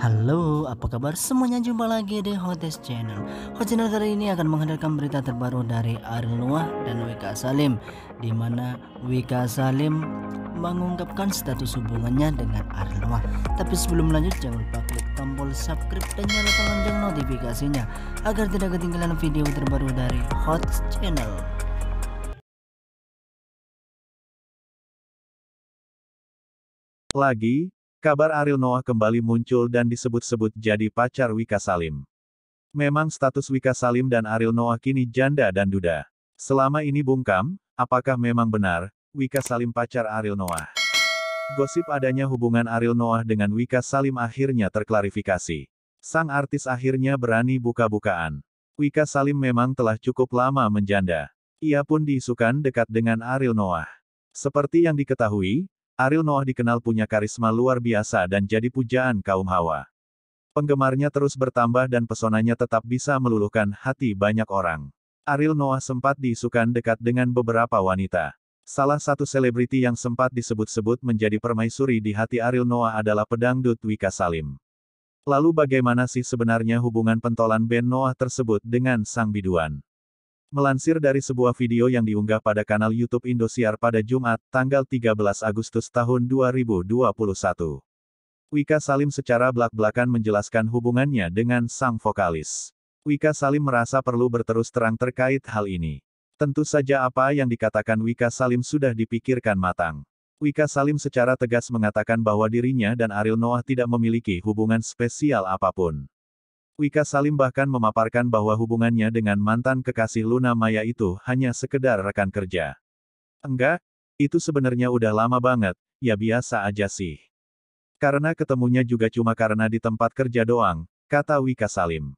Halo, apa kabar semuanya? Jumpa lagi di Hotes Channel. Hot Channel kali ini akan menghadirkan berita terbaru dari Ariel Noah dan Wika Salim, di mana Wika Salim mengungkapkan status hubungannya dengan Ariel Noah. Tapi sebelum lanjut, jangan lupa klik tombol subscribe dan nyalakan lonceng notifikasinya agar tidak ketinggalan video terbaru dari Hot Channel. Lagi, Kabar Ariel Noah kembali muncul dan disebut-sebut jadi pacar Wika Salim. Memang status Wika Salim dan Ariel Noah kini janda dan duda. Selama ini bungkam, apakah memang benar, Wika Salim pacar Ariel Noah? Gosip adanya hubungan Ariel Noah dengan Wika Salim akhirnya terklarifikasi. Sang artis akhirnya berani buka-bukaan. Wika Salim memang telah cukup lama menjanda. Ia pun diisukan dekat dengan Ariel Noah. Seperti yang diketahui, Ariel Noah dikenal punya karisma luar biasa dan jadi pujaan kaum hawa. Penggemarnya terus bertambah dan pesonanya tetap bisa meluluhkan hati banyak orang. Ariel Noah sempat diisukan dekat dengan beberapa wanita. Salah satu selebriti yang sempat disebut-sebut menjadi permaisuri di hati Ariel Noah adalah pedangdut Wika Salim. Lalu bagaimana sih sebenarnya hubungan pentolan Ben Noah tersebut dengan sang biduan? Melansir dari sebuah video yang diunggah pada kanal YouTube Indosiar pada Jumat, tanggal 13 Agustus tahun 2021. Wika Salim secara belak-belakan menjelaskan hubungannya dengan sang vokalis. Wika Salim merasa perlu berterus terang terkait hal ini. Tentu saja apa yang dikatakan Wika Salim sudah dipikirkan matang. Wika Salim secara tegas mengatakan bahwa dirinya dan Ariel Noah tidak memiliki hubungan spesial apapun. Wika Salim bahkan memaparkan bahwa hubungannya dengan mantan kekasih Luna Maya itu hanya sekedar rekan kerja. Enggak, itu sebenarnya udah lama banget, ya biasa aja sih. Karena ketemunya juga cuma karena di tempat kerja doang, kata Wika Salim.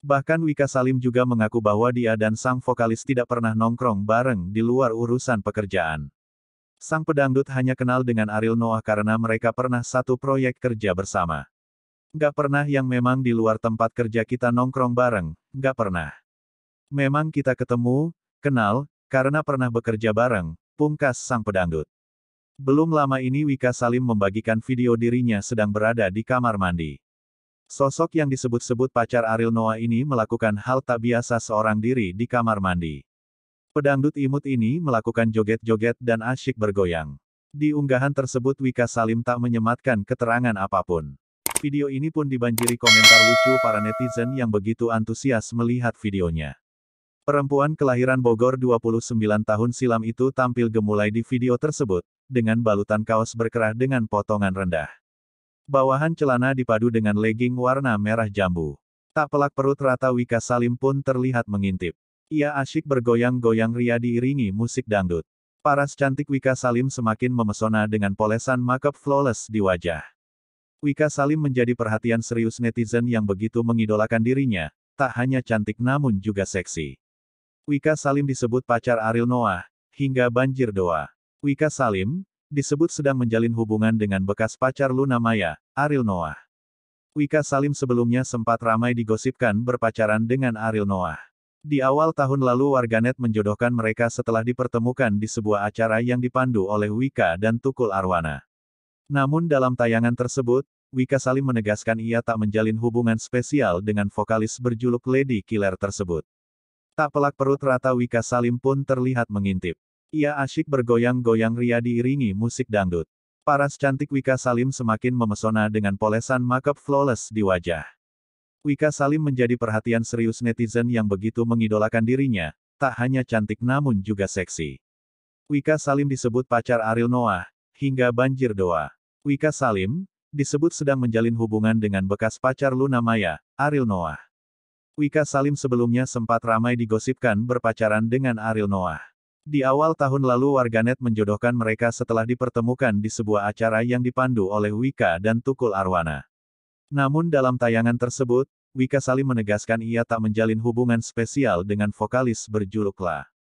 Bahkan Wika Salim juga mengaku bahwa dia dan sang vokalis tidak pernah nongkrong bareng di luar urusan pekerjaan. Sang pedangdut hanya kenal dengan Ariel Noah karena mereka pernah satu proyek kerja bersama. Gak pernah yang memang di luar tempat kerja kita nongkrong bareng, gak pernah. Memang kita ketemu, kenal, karena pernah bekerja bareng, pungkas sang pedangdut. Belum lama ini Wika Salim membagikan video dirinya sedang berada di kamar mandi. Sosok yang disebut-sebut pacar Ariel Noah ini melakukan hal tak biasa seorang diri di kamar mandi. Pedangdut imut ini melakukan joget-joget dan asyik bergoyang. Di unggahan tersebut Wika Salim tak menyematkan keterangan apapun. Video ini pun dibanjiri komentar lucu para netizen yang begitu antusias melihat videonya. Perempuan kelahiran Bogor 29 tahun silam itu tampil gemulai di video tersebut, dengan balutan kaos berkerah dengan potongan rendah. Bawahan celana dipadu dengan legging warna merah jambu. Tak pelak perut rata Wika Salim pun terlihat mengintip. Ia asyik bergoyang-goyang ria diiringi musik dangdut. Paras cantik Wika Salim semakin memesona dengan polesan makeup flawless di wajah. Wika Salim menjadi perhatian serius netizen yang begitu mengidolakan dirinya, tak hanya cantik namun juga seksi. Wika Salim disebut pacar Ariel Noah, hingga banjir doa. Wika Salim, disebut sedang menjalin hubungan dengan bekas pacar Luna Maya, Ariel Noah. Wika Salim sebelumnya sempat ramai digosipkan berpacaran dengan Ariel Noah. Di awal tahun lalu warganet menjodohkan mereka setelah dipertemukan di sebuah acara yang dipandu oleh Wika dan Tukul Arwana. Namun dalam tayangan tersebut, Wika Salim menegaskan ia tak menjalin hubungan spesial dengan vokalis berjuluk Lady Killer tersebut. Tak pelak perut rata Wika Salim pun terlihat mengintip. Ia asyik bergoyang-goyang ria diiringi musik dangdut. Paras cantik Wika Salim semakin memesona dengan polesan makeup flawless di wajah. Wika Salim menjadi perhatian serius netizen yang begitu mengidolakan dirinya, tak hanya cantik namun juga seksi. Wika Salim disebut pacar Ariel Noah, hingga banjir doa. Wika Salim, disebut sedang menjalin hubungan dengan bekas pacar Luna Maya, Ariel Noah. Wika Salim sebelumnya sempat ramai digosipkan berpacaran dengan Ariel Noah. Di awal tahun lalu warganet menjodohkan mereka setelah dipertemukan di sebuah acara yang dipandu oleh Wika dan Tukul Arwana. Namun dalam tayangan tersebut, Wika Salim menegaskan ia tak menjalin hubungan spesial dengan vokalis berjuluk La.